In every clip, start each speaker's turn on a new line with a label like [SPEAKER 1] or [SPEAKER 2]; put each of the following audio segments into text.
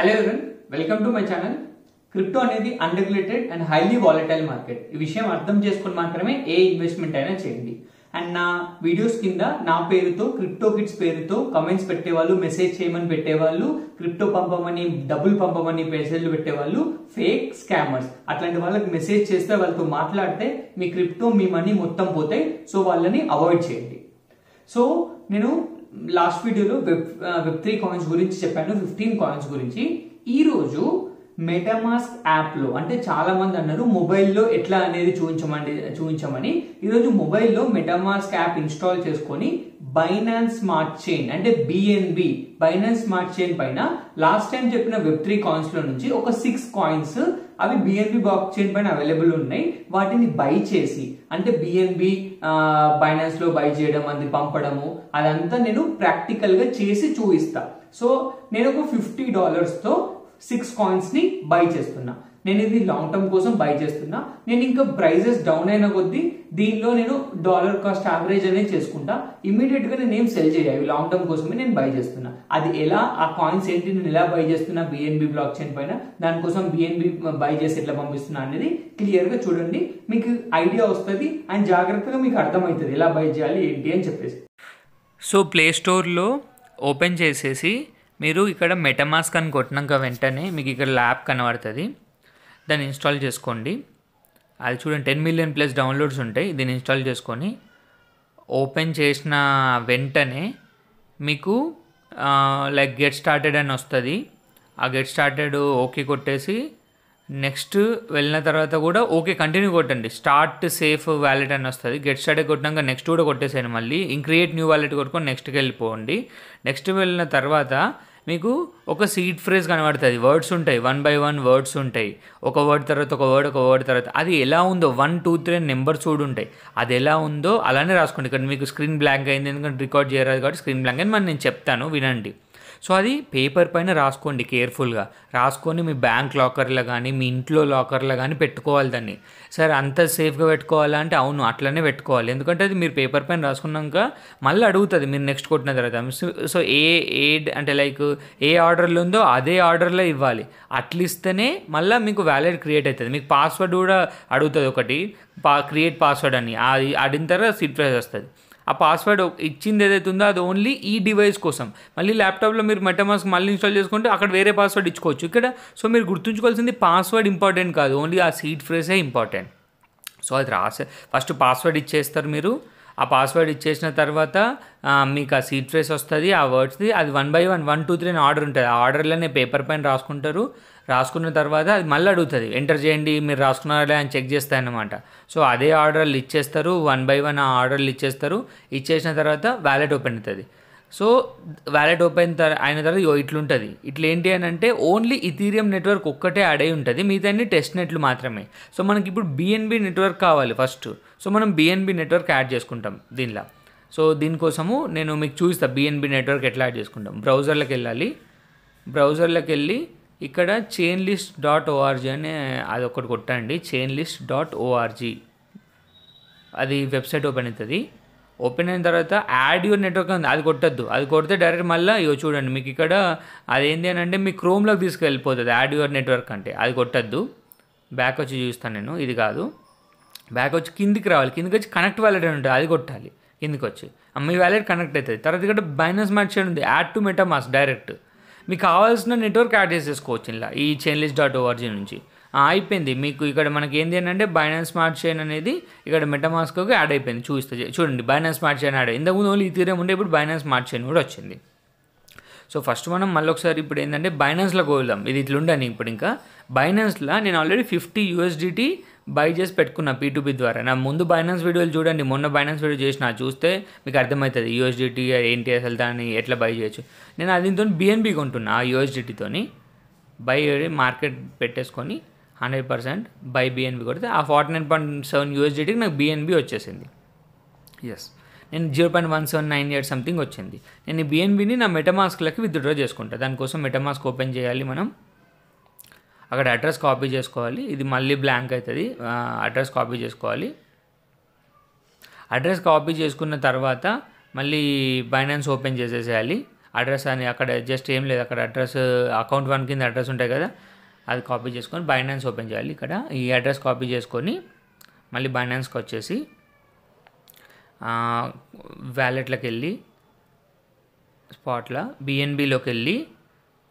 [SPEAKER 1] hello everyone welcome to my channel crypto అనేది unregulated and highly volatile market ఈ విషయం అర్థం చేసుకుని మాత్రమే ఏ ఇన్వెస్ట్మెంట్ అయినా చేయండి అండ్ నా వీడియోస్ కింద నా పేరుతో క్రిప్టో కిట్స్ పేరుతో కమెంట్స్ పెట్టేవాళ్ళు మెసేజ్ చేయమని పెట్టేవాళ్ళు క్రిప్టో పంపమని డబ్బులు పంపమని మెసేజ్లు పెట్టేవాళ్ళు ఫేక్ స్కామర్స్ అట్లాంటి వాళ్ళకి మెసేజ్ చేస్తే వాళ్ళతో మాట్లాడితే మీ క్రిప్టో మీ మనీ మొత్తం పోతాయి సో వాళ్ళని అవాయిడ్ చేయండి సో నేను లాస్ట్ వీడియోలో వెబ్ వెబ్ త్రీ కాయిన్స్ గురించి చెప్పాను ఫిఫ్టీన్ కాయిన్స్ గురించి ఈరోజు మెటామాస్క్ యాప్లో అంటే చాలామంది అన్నారు మొబైల్లో ఎట్లా అనేది చూపించమండి చూపించమని ఈరోజు మొబైల్లో మెటామాస్క్ యాప్ ఇన్స్టాల్ చేసుకొని బైనాన్స్ స్మార్ట్ చైన్ అంటే బిఎన్బి బైనాన్స్ స్మార్ట్ చైన్ పైన లాస్ట్ టైం చెప్పిన వెబ్ త్రీ కాయిన్స్ లో నుంచి ఒక సిక్స్ కాయిన్స్ అవి బిఎన్బి బ్లాక్ చైన్ పైన అవైలబుల్ ఉన్నాయి వాటిని బై చేసి అంటే బిఎన్బి బైనాన్స్ లో బై చేయడం అది పంపడము అదంతా నేను ప్రాక్టికల్ గా చేసి చూపిస్తా సో నేను ఒక ఫిఫ్టీ డాలర్స్ తో సిక్స్ కాయిన్స్ ని బై చేస్తున్నా నేను ఇది లాంగ్ టర్మ్ కోసం బై చేస్తున్నా నేను ఇంకా ప్రైజెస్ డౌన్ అయిన కొద్దీ దీనిలో నేను డాలర్ కాస్ట్ యావరేజ్ అనేది చేసుకుంటా ఇమీడియట్ గా నేను ఏం సెల్ చేయాలి లాంగ్ టర్మ్ కోసమే నేను బై చేస్తున్నా అది ఎలా ఆ కాయిన్స్ ఏంటి నేను ఎలా బై చేస్తున్నా బిఎన్బి బ్లాక్ చైన్ పైన దానికోసం బిఎన్బి బై చేసి ఎట్లా పంపిస్తున్నా అనేది క్లియర్ గా చూడండి మీకు ఐడియా వస్తుంది అండ్ జాగ్రత్తగా మీకు అర్థమవుతుంది ఎలా బై చేయాలి ఏంటి అని చెప్పేసి సో ప్లే స్టోర్లో ఓపెన్ చేసేసి మీరు ఇక్కడ మెటమాస్క్ అని కొట్టినాక వెంటనే మీకు ఇక్కడ ల్యాప్ కనబడుతుంది దాన్ని ఇన్స్టాల్ చేసుకోండి అది చూడండి టెన్ మిలియన్ ప్లస్ డౌన్లోడ్స్ ఉంటాయి దీన్ని ఇన్స్టాల్ చేసుకొని ఓపెన్ చేసిన వెంటనే మీకు లైక్ గెట్ స్టార్టెడ్ అని వస్తుంది ఆ గెట్ స్టార్టెడ్ ఓకే కొట్టేసి నెక్స్ట్ వెళ్ళిన తర్వాత కూడా ఓకే కంటిన్యూ కొట్టండి స్టార్ట్ సేఫ్ వ్యాలెట్ అని వస్తుంది గెట్ స్టార్ట్ కొట్టినాక నెక్స్ట్ కూడా కొట్టేసాను మళ్ళీ ఇంక్రియేట్ న్యూ వ్యాలెట్ కొట్టుకొని నెక్స్ట్కి వెళ్ళిపోండి నెక్స్ట్ వెళ్ళిన తర్వాత మీకు ఒక సీడ్ ఫ్రేజ్ కనబడుతుంది వర్డ్స్ ఉంటాయి వన్ బై వన్ వర్డ్స్ ఉంటాయి ఒక వర్డ్ తర్వాత ఒక వర్డ్ ఒక వర్డ్ తర్వాత అది ఎలా ఉందో వన్ టూ త్రీ నెంబర్స్ చూడు ఉంటాయి అది ఎలా ఉందో అలానే రాసుకోండి ఇక్కడ మీకు స్క్రీన్ బ్లాంక్ అయింది ఎందుకంటే రికార్డ్ చేయరాదు కాబట్టి స్క్రీన్ బ్లాంక్ అని మరి నేను చెప్తాను వినండి సో అది పేపర్ పైన రాసుకోండి కేర్ఫుల్గా రాసుకొని మీ బ్యాంక్ లాకర్లో కానీ మీ ఇంట్లో లాకర్లో కానీ పెట్టుకోవాలి దాన్ని సరే అంత సేఫ్గా పెట్టుకోవాలా అంటే అవును అట్లనే పెట్టుకోవాలి ఎందుకంటే అది మీరు పేపర్ పైన రాసుకున్నాక మళ్ళీ అడుగుతుంది మీరు నెక్స్ట్ కొట్టిన తర్వాత సో ఏ ఏ అంటే లైక్ ఏ ఆర్డర్లో ఉందో అదే ఆర్డర్లో ఇవ్వాలి అట్లిస్తేనే మళ్ళీ మీకు వ్యాలెట్ క్రియేట్ అవుతుంది మీకు పాస్వర్డ్ కూడా అడుగుతుంది ఒకటి పా క్రియేట్ పాస్వర్డ్ అని అది ఆడిన తర్వాత సిట్ ప్రైస్ వస్తుంది ఆ పాస్వర్డ్ ఇచ్చింది ఏదైతే ఉందో అది ఓన్లీ ఈ డివైస్ కోసం మళ్ళీ ల్యాప్టాప్లో మీరు మెటమాస్క్ మళ్ళీ ఇన్స్టాల్ చేసుకుంటే అక్కడ వేరే పాస్వర్డ్ ఇచ్చుకోవచ్చు ఇక్కడ సో మీరు గుర్తుంచుకోవాల్సింది పాస్వర్డ్ ఇంపార్టెంట్ కాదు ఓన్లీ ఆ సీట్ ఫ్రేసే ఇంపార్టెంట్ సో అది రాసే ఫస్ట్ పాస్వర్డ్ ఇచ్చేస్తారు మీరు ఆ పాస్వర్డ్ ఇచ్చేసిన తర్వాత మీకు ఆ సీట్ ఫ్రేస్ వస్తుంది ఆ వర్డ్స్ది అది one by one one two three అని ఆర్డర్ ఉంటుంది ఆ ఆర్డర్లోనే పేపర్ పైన రాసుకుంటారు రాసుకున్న తర్వాత అది మళ్ళీ అడుగుతుంది ఎంటర్ చేయండి మీరు రాసుకున్నారా అని చెక్ చేస్తాయి అన్నమాట సో అదే ఆర్డర్లు ఇచ్చేస్తారు వన్ బై వన్ ఆ ఆర్డర్లు ఇచ్చేస్తారు ఇచ్చేసిన తర్వాత వ్యాలెట్ ఓపెన్ అవుతుంది సో వ్యాలెట్ ఓపెన్ తర్ అయిన తర్వాత ఇట్లుంటుంది ఇట్లేంటి అని అంటే ఓన్లీ ఇథీరియం నెట్వర్క్ ఒక్కటే అయి ఉంటుంది మిగతాన్ని టెస్ట్ నెట్లు మాత్రమే సో మనకి ఇప్పుడు బిఎన్బి నెట్వర్క్ కావాలి ఫస్ట్ సో మనం బిఎన్బి నెట్వర్క్ యాడ్ చేసుకుంటాం దీనిలో సో దీనికోసము నేను మీకు చూస్తాను బిఎన్బి నెట్వర్క్ ఎట్లా యాడ్ చేసుకుంటాం బ్రౌజర్లకు వెళ్ళాలి బ్రౌజర్లకు వెళ్ళి ఇక్కడ చైన్ లిస్ట్ డాట్ ఓఆర్జీ అని ఒకటి కొట్టండి చైన్ లిస్ట్ డాట్ ఓఆర్జీ అది వెబ్సైట్ ఓపెన్ అవుతుంది ఓపెన్ అయిన తర్వాత యాడ్ యూర్ నెట్వర్క్ ఉంది అది కొట్టద్దు అది కొడితే డైరెక్ట్ మళ్ళీ ఇవ్వ చూడండి మీకు ఇక్కడ అదేంటి అని అంటే మీ క్రోమ్లోకి తీసుకెళ్ళిపోతుంది యాడ్ యువర్ నెట్వర్క్ అంటే అది కొట్టద్దు బ్యాక్ వచ్చి చూస్తాను నేను ఇది కాదు బ్యాక్ వచ్చి కిందికి రావాలి కిందికి వచ్చి కనెక్ట్ వ్యాలెట్ అని ఉంటుంది అది కొట్టాలి కిందికి వచ్చి మీ వ్యాలెట్ కనెక్ట్ అవుతుంది తర్వాత ఇక్కడ బైనస్ మ్యాచ్ చేయడం ఉంది యాడ్ టు మెటామాస్ డైరెక్ట్ మీకు కావాల్సిన నెట్వర్క్ యాడ్ చేసేసుకోవచ్చు ఇలా ఈ చైన్లిస్ట్ డాట్ ఓఆర్జీ నుంచి అయిపోయింది మీకు ఇక్కడ మనకి ఏంది అంటే బైనాన్స్ స్మార్ట్ చైన్ అనేది ఇక్కడ మెటమాస్కోకి యాడ్ అయిపోయింది చూస్తే చూడండి బైనాన్స్ స్మార్ట్ చైన్ యాడ్ ఇంతకుముందు ఓన్లీ తీరే ఉండే ఇప్పుడు బైనాన్స్ స్మార్ట్ చైన్ కూడా వచ్చింది సో ఫస్ట్ మనం మళ్ళీ ఒకసారి ఇప్పుడు ఏంటంటే బైనాన్స్లో వెళ్దాం ఇది ఇట్లా ఉండని ఇప్పుడు ఇంకా బైనాన్స్లో నేను ఆల్రెడీ ఫిఫ్టీ యూఎస్డిటీ బై చేసి పెట్టుకున్నా పీటూపీ ద్వారా నా ముందు బైనాన్స్ వీడియోలు చూడండి మొన్న బైనాన్స్ వీడియో చేసిన చూస్తే మీకు అర్థమవుతుంది యూఎస్డిటీ ఏంటి అసలు దాన్ని ఎట్లా బై చేయొచ్చు నేను దీంతో బిఎన్బి కొంటున్నా ఆ యూఎస్డిటీతోని బై మార్కెట్ పెట్టేసుకొని హండ్రెడ్ పర్సెంట్ బై బిఎన్బి కొడితే ఆ ఫార్టీ నైన్ పాయింట్ సెవెన్ యూఎస్డీకి నాకు బిఎన్బి వచ్చేసింది ఎస్ నేను zero point one seven nine eight something వచ్చింది నేను ఈ బిఎన్బిని నా మెటమాస్క్లకి విత్డ్రా చేసుకుంటాను దానికోసం మెటమాస్క్ ఓపెన్ చేయాలి మనం అక్కడ అడ్రస్ కాపీ చేసుకోవాలి ఇది మళ్ళీ బ్లాంక్ అవుతుంది అడ్రస్ కాపీ చేసుకోవాలి అడ్రస్ కాపీ చేసుకున్న తర్వాత మళ్ళీ బైనాన్స్ ఓపెన్ చేసేసేయాలి అడ్రస్ అని అక్కడ జస్ట్ ఏం లేదు అక్కడ అడ్రస్ అకౌంట్ వన్ కింద అడ్రస్ ఉంటాయి కదా అది కాపీ చేసుకొని బైనాన్స్ ఓపెన్ చేయాలి ఇక్కడ ఈ అడ్రస్ కాపీ చేసుకొని మళ్ళీ బైనాన్స్కి వచ్చేసి వ్యాలెట్లోకి వెళ్ళి స్పాట్లో బిఎన్బిలోకి వెళ్ళి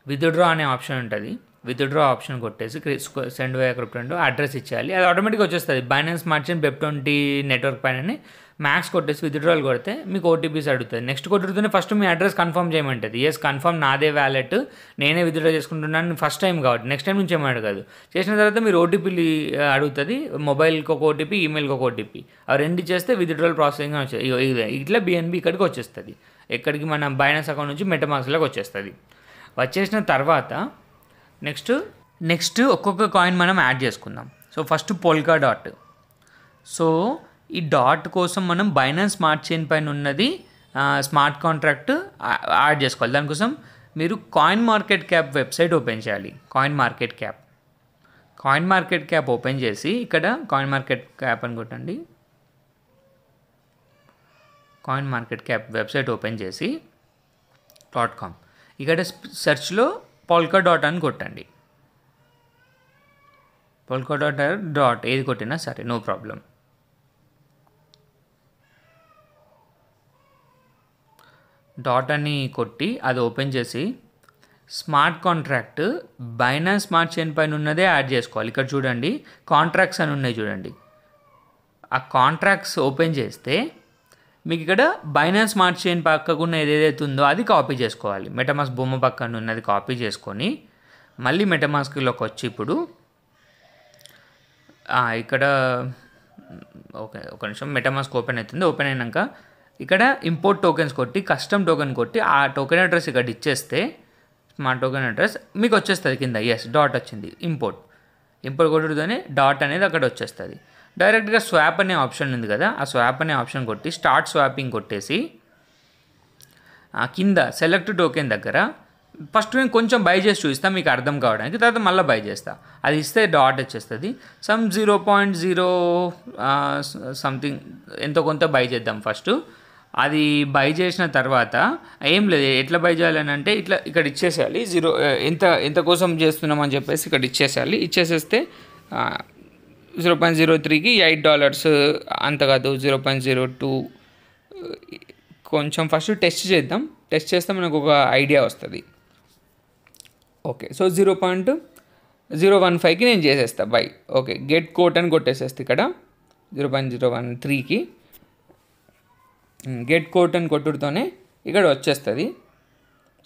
[SPEAKER 1] విత్డ్రా అనే ఆప్షన్ ఉంటుంది విత్డ్రా ఆప్షన్ కొట్టేసి సెండ్ వే క్రిప్టో అడ్రస్ ఇచ్చేయాలి అది ఆటోమేటిక్గా వచ్చేస్తుంది Binance merchant BEP twenty network పైన మ్యాక్స్ కొట్టేసి విత్డ్రాల్ కొడితే మీకు ఓటీపీస్ అడుగుతుంది నెక్స్ట్ కొట్టుతుంది ఫస్ట్ మీ అడ్రస్ కన్ఫర్మ్ చేయమంటుంది ఎస్ కన్ఫర్మ్ నాదే వ్యాలెట్ నేనే విత్డ్రా చేసుకుంటున్నాను ఫస్ట్ టైం కాబట్టి నెక్స్ట్ టైం నుంచి ఏమని అడగదు చేసిన తర్వాత మీరు ఓటీపీలు అడుగుతుంది మొబైల్కి ఒక ఓటీపీ ఈమెయిల్కి ఒక ఓటీపీ అవి రెండు చేస్తే విత్డ్రాల్ ప్రాసెసింగ్ వచ్చేది ఇట్లా బిఎన్బి ఇక్కడికి వచ్చేస్తుంది ఎక్కడికి మన బైనాన్స్ అకౌంట్ నుంచి మెటమాక్స్లోకి వచ్చేస్తుంది వచ్చేసిన తర్వాత నెక్స్ట్ నెక్స్ట్ ఒక్కొక్క కాయిన్ మనం యాడ్ చేసుకుందాం so first Polkadot so ఈ డాట్ కోసం మనం బైనాన్స్ స్మార్ట్ చైన్ పైన ఉన్నది స్మార్ట్ కాంట్రాక్ట్ యాడ్ చేసుకోవాలి దానికోసం మీరు coin market cap website open చేయాలి coin market cap coin market cap open చేసి ఇక్కడ కాయిన్ మార్కెట్ క్యాప్ అని కొట్టండి coin market cap website open చేసి డాట్ కామ్ ఇక్కడ సెర్చ్లో పోల్కా డాట్ అని కొట్టండి పోల్కా డాట్ డాట్ ఏది కొట్టినా సరే నో ప్రాబ్లం డాట్ అని కొట్టి అది ఓపెన్ చేసి smart contract Binance smart chain పైన ఉన్నదే యాడ్ చేసుకోవాలి ఇక్కడ చూడండి కాంట్రాక్ట్స్ అని ఉన్నాయి చూడండి ఆ కాంట్రాక్ట్స్ ఓపెన్ చేస్తే మీకు ఇక్కడ బైనాన్స్ స్మార్ట్ చైన్ పక్కకున్న ఏదైతే ఉందో అది కాపీ చేసుకోవాలి మెటమాస్క్ బొమ్మ పక్కన ఉన్నది కాపీ చేసుకొని మళ్ళీ మెటమాస్క్లోకి వచ్చి ఇప్పుడు ఇక్కడ ఓకే ఒక నిమిషం మెటమాస్క్ ఓపెన్ అవుతుంది ఓపెన్ అయినాక ఇక్కడ ఇంపోర్ట్ టోకెన్స్ కొట్టి కస్టమ్ టోకెన్ కొట్టి ఆ టోకెన్ అడ్రస్ ఇక్కడ ఇచ్చేస్తే స్మార్ట్ టోకెన్ అడ్రస్ మీకు వచ్చేస్తుంది కింద ఎస్ డాట్ వచ్చింది ఇంపోర్ట్ ఇంపోర్ట్ కొట్టుతోనే డాట్ అనేది అక్కడ వచ్చేస్తుంది డైరెక్ట్గా స్వాప్ అనే ఆప్షన్ ఉంది కదా ఆ స్వాప్ అనే ఆప్షన్ కొట్టి స్టార్ట్ స్వాపింగ్ కొట్టేసి కింద సెలెక్ట్ టోకెన్ దగ్గర ఫస్ట్ నేను కొంచెం బై చేసి చూస్తాను మీకు అర్థం కావడానికి తర్వాత మళ్ళీ బై చేస్తా అది ఇస్తే డాట్ వచ్చేస్తుంది some zero point zero something ఎంతో కొంత బై చేద్దాం ఫస్ట్ అది బై చేసిన తర్వాత ఏం లేదు ఎట్లా బై చేయాలని అంటే ఇట్లా ఇక్కడ ఇచ్చేసేయాలి జీరో ఎంత ఎంత కోసం చేస్తున్నామని చెప్పేసి ఇక్కడ ఇచ్చేసేయాలి ఇచ్చేసేస్తే జీరో పాయింట్ జీరో త్రీకి ఎయిట్ డాలర్స్ అంత కాదు జీరో పాయింట్ జీరో టూ కొంచెం ఫస్ట్ టెస్ట్ చేద్దాం టెస్ట్ చేస్తే మనకు ఒక ఐడియా వస్తుంది okay so zero point zero one ఫైవ్కి నేను చేసేస్తా బై ఓకే గెట్ కోట్ అని కొట్టేసేస్తా ఇక్కడ జీరో పాయింట్ జీరో వన్ త్రీకి గెట్ కోట్ అని కొట్టుడుతోనే ఇక్కడ వచ్చేస్తుంది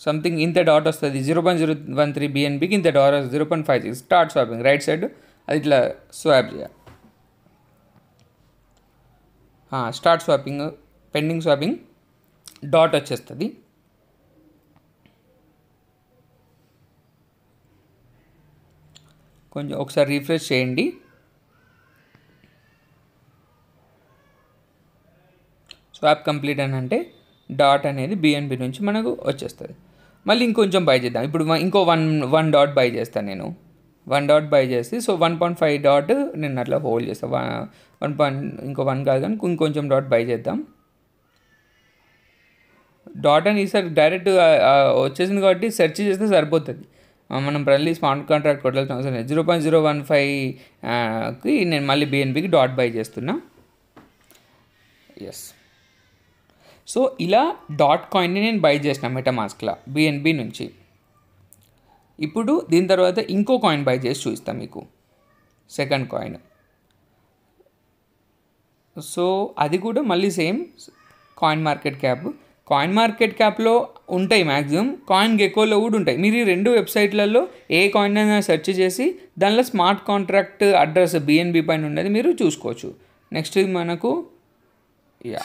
[SPEAKER 1] సంథింగ్ ఇంత డాట్ వస్తుంది zero point zero one three బిఎన్బికి ఇంత dot zero point five six start swapping right side ఇట్లా స్వాప్ చేయాలి start swapping pending swapping dot వచ్చేస్తుంది కొంచెం ఒకసారి రీఫ్రెష్ చేయండి స్వాప్ కంప్లీట్ అని అంటే డాట్ అనేది బిఎన్బి నుంచి మనకు వచ్చేస్తుంది మళ్ళీ ఇంకొంచెం బై చేద్దాం ఇప్పుడు ఇంకో వన్ వన్ డాట్ బై చేస్తాను నేను వన్ డాట్ బై చేసి so one point five dot నేను అట్లా హోల్డ్ చేస్తాను వన్ పాయింట్ ఇంకో వన్ కాదు కానీ ఇంకొంచెం డాట్ బై చేద్దాం డాట్ అని ఈసారి డైరెక్ట్ వచ్చేసింది కాబట్టి సెర్చ్ చేస్తే సరిపోతుంది మనం మళ్ళీ స్మార్ట్ కాంట్రాక్ట్ కొట్టాల్సిన అవసరం లేదు జీరో పాయింట్ జీరో వన్ ఫైవ్కి నేను మళ్ళీ బిఎన్బికి డాట్ బై చేస్తున్నా ఎస్ సో ఇలా డాట్ కాయిన్ని నేను బై చేసిన మెటమాస్క్లా బిఎన్బి నుంచి ఇప్పుడు దీని తర్వాత ఇంకో కాయిన్ బై చేసి చూపిస్తాం మీకు సెకండ్ కాయిన్ సో అది కూడా మళ్ళీ same coin market cap coin market క్యాప్లో ఉంటాయి మ్యాక్సిమం కాయిన్ గెకోలో కూడా ఉంటాయి మీరు ఈ రెండు వెబ్సైట్లలో ఏ కాయిన్ అయినా సెర్చ్ చేసి దానిలో స్మార్ట్ కాంట్రాక్ట్ అడ్రస్ బిఎన్బి పైన ఉండేది మీరు చూసుకోవచ్చు నెక్స్ట్ మనకు యా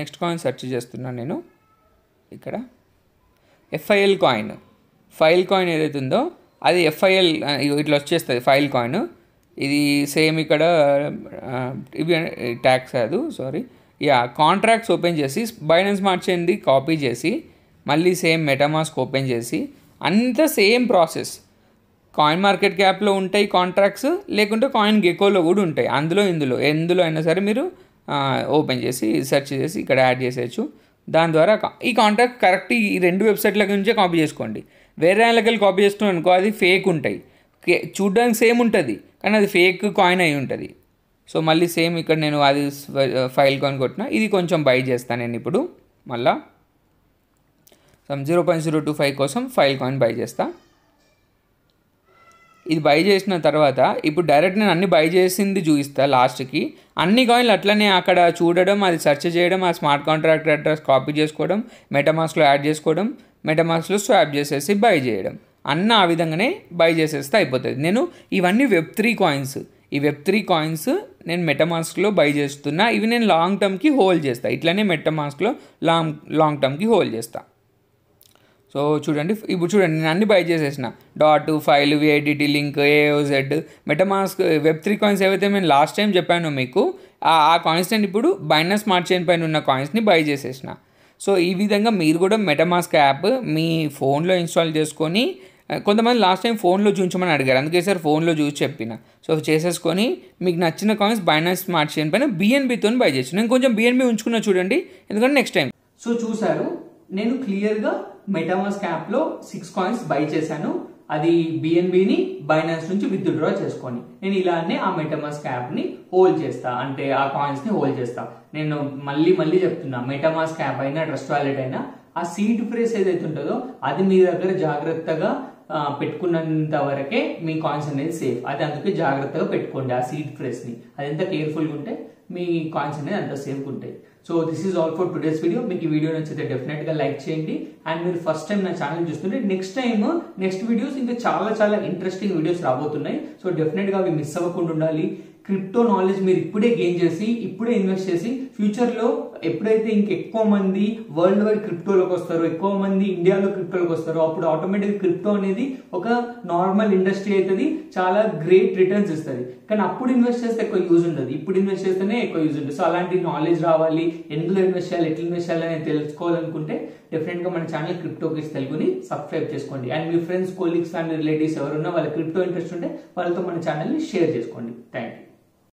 [SPEAKER 1] నెక్స్ట్ కాయిన్ సెర్చ్ చేస్తున్నాను నేను ఇక్కడ ఎఫ్ఐఎల్ కాయిన్ ఫైల్ కాయిన్ ఏదైతే ఉందో అది ఎఫ్ఐఎల్ ఇట్లా వచ్చేస్తుంది ఫైల్ కాయిన్ ఇది సేమ్ ఇక్కడ ఇవి ట్యాక్స్ కాదు సారీ యా కాంట్రాక్ట్స్ ఓపెన్ చేసి బైనాన్స్ మార్చేంది కాపీ చేసి మళ్ళీ సేమ్ మెటామాస్క్ ఓపెన్ చేసి అంత సేమ్ ప్రాసెస్ కాయిన్ మార్కెట్ క్యాప్లో ఉంటాయి కాంట్రాక్ట్స్ లేకుంటే కాయిన్ గెకోలో కూడా ఉంటాయి అందులో ఇందులో ఎందులో అయినా సరే మీరు ఓపెన్ చేసి సెర్చ్ చేసి ఇక్కడ యాడ్ చేసేయచ్చు దాని ద్వారా ఈ కాంట్రాక్ట్ కరెక్ట్ ఈ రెండు వెబ్సైట్ల నుంచే కాపీ చేసుకోండి వేరే వాళ్ళకి వెళ్ళి కాపీ చేస్తున్నాం అనుకో అది ఫేక్ ఉంటాయి చూడ్డానికి సేమ్ ఉంటుంది కానీ అది ఫేక్ కాయిన్ అయి ఉంటుంది సో మళ్ళీ సేమ్ ఇక్కడ నేను అది ఫైల్ కాయిన్ కొట్టిన ఇది కొంచెం బై చేస్తాను నేను ఇప్పుడు మళ్ళా some zero point zero two five కోసం ఫైల్ కాయిన్ బై చేస్తా ఇది బై చేసిన తర్వాత ఇప్పుడు డైరెక్ట్ నేను అన్ని బై చేసింది చూపిస్తా లాస్ట్కి అన్ని కాయిన్లు అట్లనే అక్కడ చూడడం అది సెర్చ్ చేయడం ఆ స్మార్ట్ కాంట్రాక్ట్ అడ్రస్ కాపీ చేసుకోవడం మెటామాస్క్లో యాడ్ చేసుకోవడం మెటమాస్లో స్వాప్ చేసేసి బై చేయడం అన్న ఆ విధంగానే బై చేసేస్తే అయిపోతుంది నేను ఇవన్నీ వెబ్ త్రీ కాయిన్స్ ఈ వెబ్ త్రీ కాయిన్స్ నేను మెటమాస్క్లో బై చేస్తున్నా ఇవి నేను లాంగ్ టర్మ్కి హోల్డ్ చేస్తాను ఇట్లనే మెటమాస్క్లో లాంగ్ లాంగ్ టర్మ్కి హోల్డ్ చేస్తాను సో చూడండి ఇప్పుడు చూడండి నేను అన్ని బై చేసేసిన డాట్ ఫైల్ విఐడిటీ లింక్ ఏఓజెడ్ మెటమాస్క్ వెబ్ త్రీ కాయిన్స్ ఏవైతే నేను లాస్ట్ టైం చెప్పాను మీకు ఆ కాయిన్స్ నేను ఇప్పుడు బైనస్ మార్చైన్ పైన ఉన్న కాయిన్స్ని బై చేసేసిన సో ఈ విధంగా మీరు కూడా మెటమాస్క్ యాప్ మీ ఫోన్లో ఇన్స్టాల్ చేసుకొని కొంతమంది లాస్ట్ టైం ఫోన్లో చూపించమని అడిగారు అందుకే సార్ ఫోన్లో చూసి చెప్పిన సో చేసేసుకొని మీకు నచ్చిన కాయిన్స్ బైనాన్స్ స్మార్ట్ చేయని పైన బిఎన్బితో బై చేసి నేను కొంచెం బిఎన్బి ఉంచుకున్నా చూడండి ఎందుకంటే నెక్స్ట్ టైం సో చూసారు నేను క్లియర్గా మెటామాస్క్ యాప్లో సిక్స్ కాయిన్స్ బై చేశాను అది బిఎన్బిని బైనాన్స్ నుంచి విత్డ్రా చేసుకొని నేను ఇలానే ఆ క్యాప్ ని హోల్డ్ చేస్తా అంటే ఆ కాయిన్స్ని హోల్డ్ చేస్తా నేను మళ్ళీ మళ్ళీ చెప్తున్నా మెటమాస్ క్యాప్ అయినా ట్రస్ట్ వాలెట్ అయినా ఆ సీట్ ప్రేస్ ఏదైతే ఉంటుందో అది మీ దగ్గర జాగ్రత్తగా పెట్టుకున్నంత వరకే మీ కాయిన్స్ అనేది సేఫ్ అది అందుకే జాగ్రత్తగా పెట్టుకోండి ఆ సీట్ ని అది ఎంత కేర్ఫుల్గా ఉంటే మీ కాయిన్స్ అనేది అంత సేఫ్గా ఉంటాయి so this is all for today's video మీకు ఈ వీడియో నచ్చితే డెఫినెట్గా లైక్ చేయండి అండ్ మీరు ఫస్ట్ టైం నా ఛానల్ చూస్తుంటే నెక్స్ట్ టైం నెక్స్ట్ వీడియోస్ ఇంకా చాలా చాలా ఇంట్రెస్టింగ్ వీడియోస్ రాబోతున్నాయి సో డెఫినెట్గా అవి మిస్ అవ్వకుండా ఉండాలి క్రిప్టో నాలెడ్జ్ మీరు ఇప్పుడే గెయిన్ చేసి ఇప్పుడే ఇన్వెస్ట్ చేసి ఫ్యూచర్లో ఎప్పుడైతే ఇంకెక్కువ మంది వరల్డ్ వైడ్ క్రిప్టోలోకి వస్తారో ఎక్కువ మంది ఇండియాలో క్రిప్టోలోకి వస్తారో అప్పుడు ఆటోమేటిక్ క్రిప్టో అనేది ఒక నార్మల్ ఇండస్ట్రీ అవుతుంది చాలా గ్రేట్ రిటర్న్స్ ఇస్తుంది కానీ అప్పుడు ఇన్వెస్ట్ చేస్తే ఎక్కువ యూజ్ ఉండదు ఇప్పుడు ఇన్వెస్ట్ చేస్తేనే ఎక్కువ యూజ్ ఉంటుంది సో అలాంటి నాలెడ్జ్ రావాలి ఎందులో ఇన్వెస్ట్ చేయాలి ఎట్లా ఇన్వెస్ట్ చేయాలి అనేది తెలుసుకోవాలనుకుంటే గా మన ఛానల్ క్రిప్టోకి తెలుగుని సబ్స్క్రైబ్ చేసుకోండి అండ్ మీ ఫ్రెండ్స్ కోలీగ్స్ ఫ్యామిలీ రిలేటివ్స్ ఎవరున్నా వాళ్ళ క్రిప్టో ఇంట్రెస్ట్ ఉంటే వాళ్ళతో మన ఛానల్ని షేర్ చేసుకోండి థ్యాంక్ యూ